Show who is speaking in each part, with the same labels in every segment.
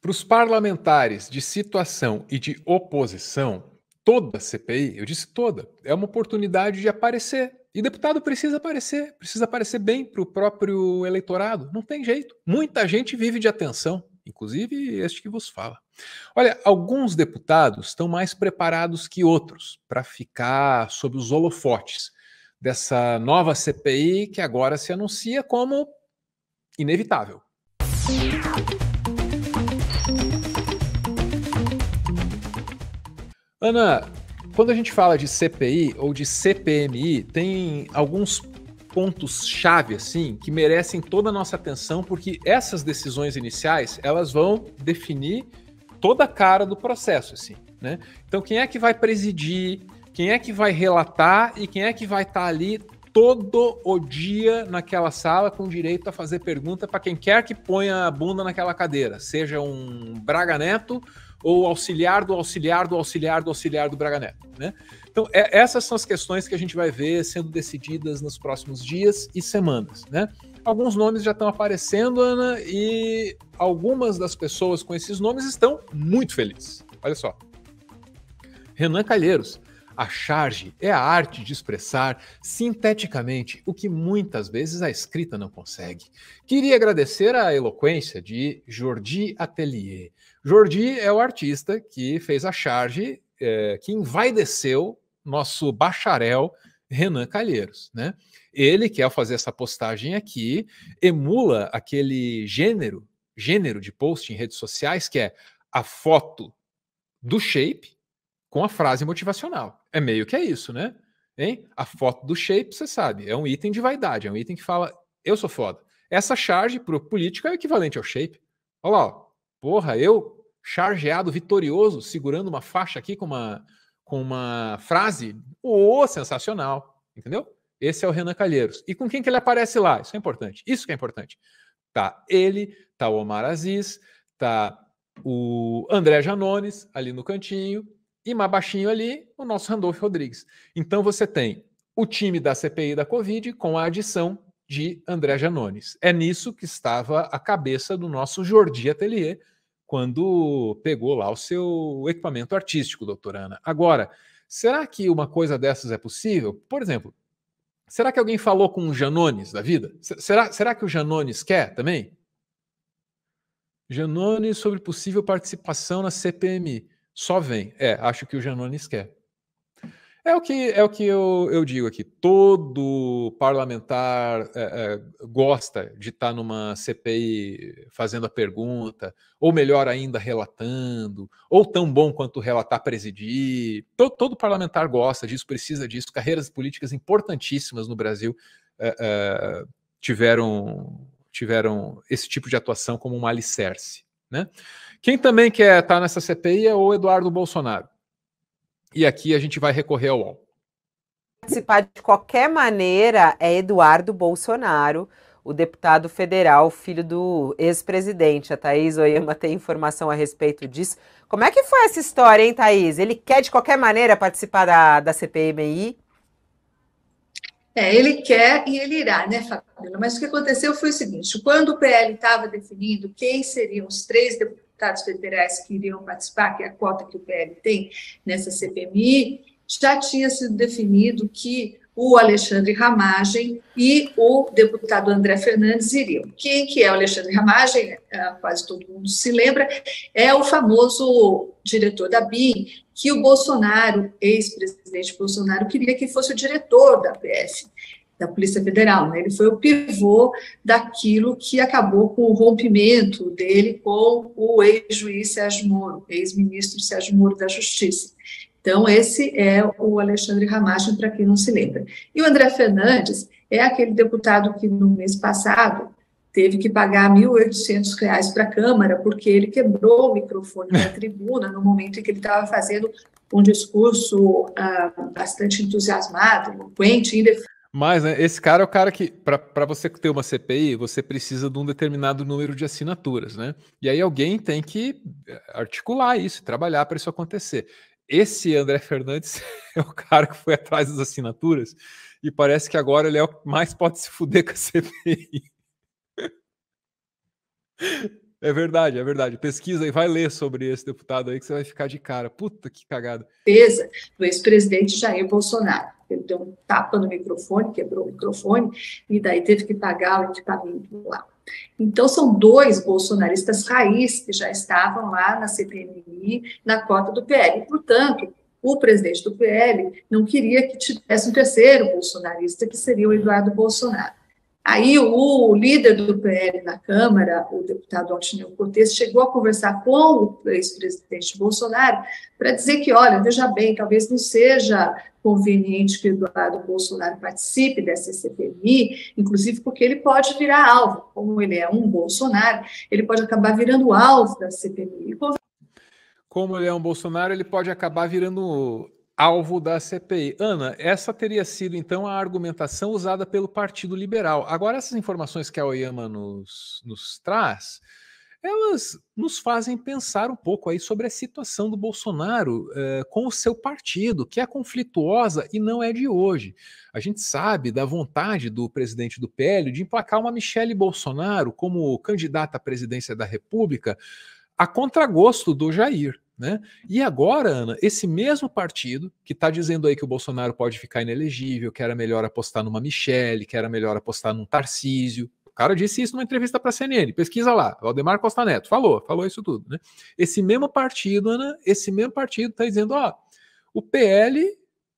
Speaker 1: Para os parlamentares de situação e de oposição, toda CPI, eu disse toda, é uma oportunidade de aparecer. E deputado precisa aparecer, precisa aparecer bem para o próprio eleitorado. Não tem jeito. Muita gente vive de atenção, inclusive este que vos fala. Olha, alguns deputados estão mais preparados que outros para ficar sob os holofotes dessa nova CPI que agora se anuncia como inevitável. Ana, quando a gente fala de CPI ou de CPMI, tem alguns pontos-chave, assim, que merecem toda a nossa atenção, porque essas decisões iniciais, elas vão definir toda a cara do processo, assim, né? Então, quem é que vai presidir, quem é que vai relatar e quem é que vai estar tá ali todo o dia naquela sala com direito a fazer pergunta para quem quer que ponha a bunda naquela cadeira, seja um Braga Neto, ou auxiliar do auxiliar do auxiliar do auxiliar do Braga Neto, né? Então, é, essas são as questões que a gente vai ver sendo decididas nos próximos dias e semanas, né? Alguns nomes já estão aparecendo, Ana, e algumas das pessoas com esses nomes estão muito felizes. Olha só. Renan Calheiros, a charge é a arte de expressar sinteticamente o que muitas vezes a escrita não consegue. Queria agradecer a eloquência de Jordi Atelier, Jordi é o artista que fez a charge é, que envaideceu nosso bacharel Renan Calheiros, né? Ele que ao fazer essa postagem aqui emula aquele gênero, gênero de post em redes sociais que é a foto do shape com a frase motivacional. É meio que é isso, né? Hein? A foto do shape, você sabe, é um item de vaidade, é um item que fala eu sou foda. Essa charge pro político é equivalente ao shape. Olha lá, ó. porra, eu chargeado, vitorioso, segurando uma faixa aqui com uma, com uma frase, ô, oh, sensacional, entendeu? Esse é o Renan Calheiros. E com quem que ele aparece lá? Isso é importante, isso que é importante. Tá ele, tá o Omar Aziz, tá o André Janones ali no cantinho, e mais baixinho ali, o nosso Randolfo Rodrigues. Então você tem o time da CPI da Covid com a adição de André Janones. É nisso que estava a cabeça do nosso Jordi Atelier, quando pegou lá o seu equipamento artístico, doutora Ana. Agora, será que uma coisa dessas é possível? Por exemplo, será que alguém falou com o Janones da vida? Será, será que o Janones quer também? Janones sobre possível participação na CPMI. Só vem. É, acho que o Janones quer. É o que, é o que eu, eu digo aqui. Todo parlamentar é, é, gosta de estar tá numa CPI fazendo a pergunta, ou melhor ainda, relatando, ou tão bom quanto relatar presidir. Todo, todo parlamentar gosta disso, precisa disso. Carreiras políticas importantíssimas no Brasil é, é, tiveram, tiveram esse tipo de atuação como um alicerce. Né? Quem também quer estar tá nessa CPI é o Eduardo Bolsonaro. E aqui a gente vai recorrer ao UOL.
Speaker 2: Participar de qualquer maneira é Eduardo Bolsonaro, o deputado federal, filho do ex-presidente. A Thaís Oyama tem informação a respeito disso. Como é que foi essa história, hein, Thaís? Ele quer de qualquer maneira participar da, da CPMI? É,
Speaker 3: ele quer e ele irá, né, Fabíola? Mas o que aconteceu foi o seguinte: quando o PL estava definindo quem seriam os três deputados deputados federais que iriam participar, que é a cota que o PL tem nessa CPMI, já tinha sido definido que o Alexandre Ramagem e o deputado André Fernandes iriam. Quem que é o Alexandre Ramagem? Né? Ah, quase todo mundo se lembra, é o famoso diretor da BIM, que o Bolsonaro, ex-presidente Bolsonaro, queria que fosse o diretor da PF da Polícia Federal. Né? Ele foi o pivô daquilo que acabou com o rompimento dele com o ex-juiz Sérgio Moro, ex-ministro Sérgio Moro da Justiça. Então, esse é o Alexandre Ramagem, para quem não se lembra. E o André Fernandes é aquele deputado que, no mês passado, teve que pagar R$ 1.800 para a Câmara, porque ele quebrou o microfone da tribuna no momento em que ele estava fazendo um discurso ah, bastante entusiasmado, eloquente, em defesa
Speaker 1: mas né, esse cara é o cara que, para você ter uma CPI, você precisa de um determinado número de assinaturas, né? E aí alguém tem que eh, articular isso, trabalhar para isso acontecer. Esse André Fernandes é o cara que foi atrás das assinaturas e parece que agora ele é o que mais pode se fuder com a CPI. É verdade, é verdade. Pesquisa e vai ler sobre esse deputado aí que você vai ficar de cara. Puta que cagada.
Speaker 3: do ex-presidente Jair Bolsonaro ele deu um tapa no microfone, quebrou o microfone, e daí teve que pagar o equipamento lá. Então, são dois bolsonaristas raiz que já estavam lá na CPMI, na cota do PL. Portanto, o presidente do PL não queria que tivesse um terceiro bolsonarista, que seria o Eduardo Bolsonaro. Aí o líder do PL na Câmara, o deputado Altineu Cortes, chegou a conversar com o ex-presidente Bolsonaro para dizer que, olha, veja bem, talvez não seja conveniente que Eduardo Bolsonaro participe dessa CPMI, inclusive porque ele pode virar alvo, como ele é um Bolsonaro, ele pode acabar virando alvo da CPMI.
Speaker 1: Como ele é um Bolsonaro, ele pode acabar virando alvo da CPI. Ana, essa teria sido então a argumentação usada pelo Partido Liberal. Agora, essas informações que a Oyama nos, nos traz, elas nos fazem pensar um pouco aí sobre a situação do Bolsonaro eh, com o seu partido, que é conflituosa e não é de hoje. A gente sabe da vontade do presidente do PL de emplacar uma Michele Bolsonaro como candidata à presidência da República a contragosto do Jair. Né? E agora, Ana, esse mesmo partido que está dizendo aí que o Bolsonaro pode ficar inelegível, que era melhor apostar numa Michele, que era melhor apostar num Tarcísio. O cara disse isso numa entrevista para a CNN. Pesquisa lá, Valdemar Costa Neto. Falou, falou isso tudo. Né? Esse mesmo partido, Ana, esse mesmo partido está dizendo: ó, o PL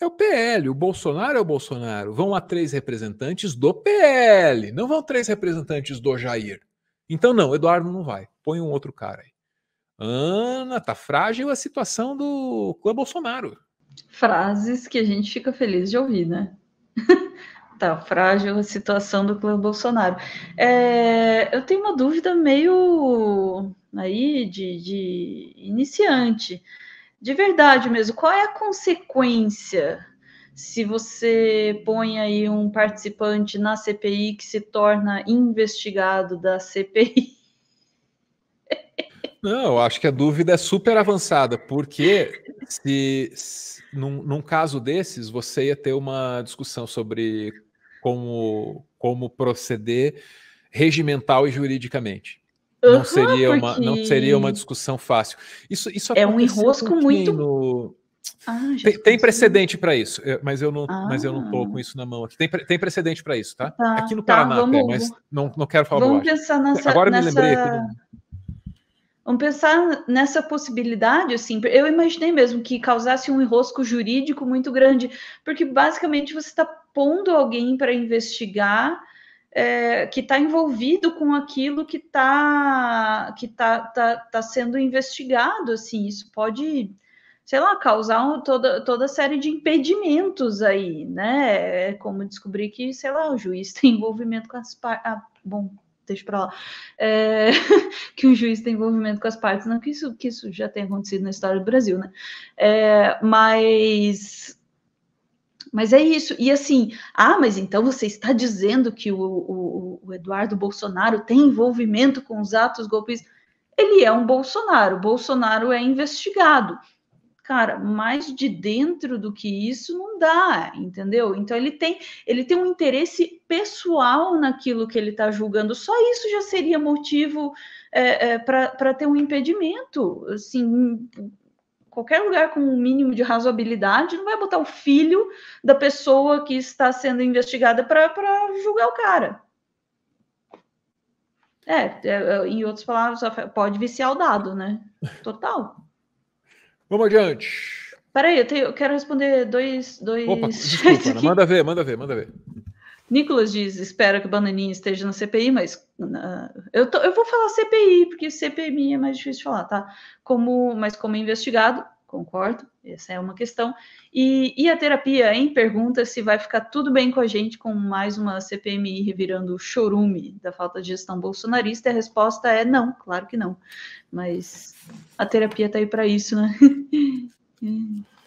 Speaker 1: é o PL, o Bolsonaro é o Bolsonaro. Vão a três representantes do PL, não vão três representantes do Jair. Então, não, Eduardo não vai. Põe um outro cara aí. Ana, tá frágil a situação do clã Bolsonaro.
Speaker 2: Frases que a gente fica feliz de ouvir, né? tá frágil a situação do clã Bolsonaro. É, eu tenho uma dúvida meio aí de, de iniciante. De verdade mesmo, qual é a consequência se você põe aí um participante na CPI que se torna investigado da CPI?
Speaker 1: Não, eu acho que a dúvida é super avançada, porque se, se num, num, caso desses você ia ter uma discussão sobre como, como proceder regimental e juridicamente. Uhum, não, seria uma, não seria uma discussão fácil. Isso, isso é um enrosco um muito. No... Ah, tem, tem, precedente para isso, mas eu não, ah. mas eu não tô ah. com isso na mão aqui. Tem, tem precedente para isso, tá? tá? Aqui no tá, Paraná, tá, vamos, até, mas não, não quero falar. Vamos pensar
Speaker 2: nessa, Agora nessa... me lembrei. Vamos pensar nessa possibilidade, assim. Eu imaginei mesmo que causasse um enrosco jurídico muito grande, porque basicamente você está pondo alguém para investigar é, que está envolvido com aquilo que está que tá, tá, tá sendo investigado, assim. Isso pode, sei lá, causar um, toda, toda série de impedimentos aí, né? É como descobrir que, sei lá, o juiz tem envolvimento com as partes. Ah, bom, deixa para lá, é, que um juiz tem envolvimento com as partes, não que isso, que isso já tenha acontecido na história do Brasil, né? É, mas mas é isso. E assim, ah, mas então você está dizendo que o, o, o, Eduardo Bolsonaro tem envolvimento com os atos golpistas? Ele é um Bolsonaro. Bolsonaro é investigado cara, mais de dentro do que isso não dá, entendeu? Então ele tem, ele tem um interesse pessoal naquilo que ele está julgando. Só isso já seria motivo é, é, para ter um impedimento. Assim, qualquer lugar com um mínimo de razoabilidade não vai botar o filho da pessoa que está sendo investigada para julgar o cara. É, é, é em outras palavras, pode viciar o dado, né? Total. Vamos adiante. Peraí, eu, tenho, eu quero responder dois. dois Opa, desculpa,
Speaker 1: manda ver, manda ver, manda ver.
Speaker 2: Nicolas diz: espero que o Bananinha esteja na CPI, mas eu, tô, eu vou falar CPI, porque CPI é mais difícil de falar, tá? Como, mas como investigado, Concordo, essa é uma questão. E, e a terapia, hein? Pergunta se vai ficar tudo bem com a gente com mais uma CPMI revirando chorume da falta de gestão bolsonarista. E a resposta é não, claro que não. Mas a terapia está aí para isso, né?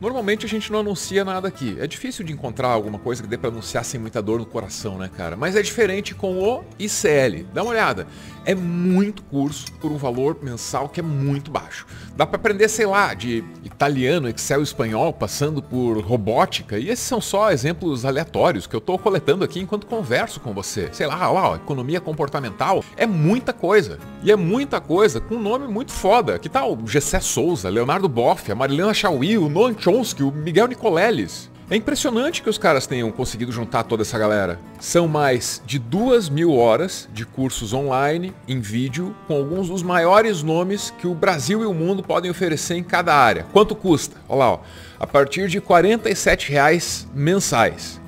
Speaker 1: Normalmente a gente não anuncia nada aqui. É difícil de encontrar alguma coisa que dê para anunciar sem muita dor no coração, né, cara? Mas é diferente com o ICL. Dá uma olhada. É muito curso por um valor mensal que é muito baixo. Dá para aprender, sei lá, de italiano, Excel, espanhol, passando por robótica. E esses são só exemplos aleatórios que eu tô coletando aqui enquanto converso com você. Sei lá, uau, economia comportamental é muita coisa. E é muita coisa com um nome muito foda. Que tal tá Gessé Souza, Leonardo Boff, a Marilena Chauí, o Noam Chomsky, o Miguel Nicoleles. É impressionante que os caras tenham conseguido juntar toda essa galera. São mais de duas mil horas de cursos online, em vídeo, com alguns dos maiores nomes que o Brasil e o mundo podem oferecer em cada área. Quanto custa? Olha lá, ó. a partir de R$ 47 reais mensais.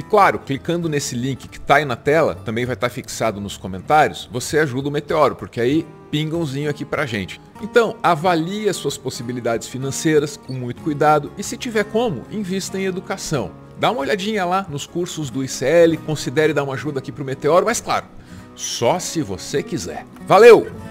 Speaker 1: E claro, clicando nesse link que está aí na tela, também vai estar tá fixado nos comentários, você ajuda o Meteoro, porque aí pinga umzinho aqui pra gente. Então, avalie as suas possibilidades financeiras com muito cuidado e se tiver como, invista em educação. Dá uma olhadinha lá nos cursos do ICL, considere dar uma ajuda aqui pro Meteoro, mas claro, só se você quiser. Valeu!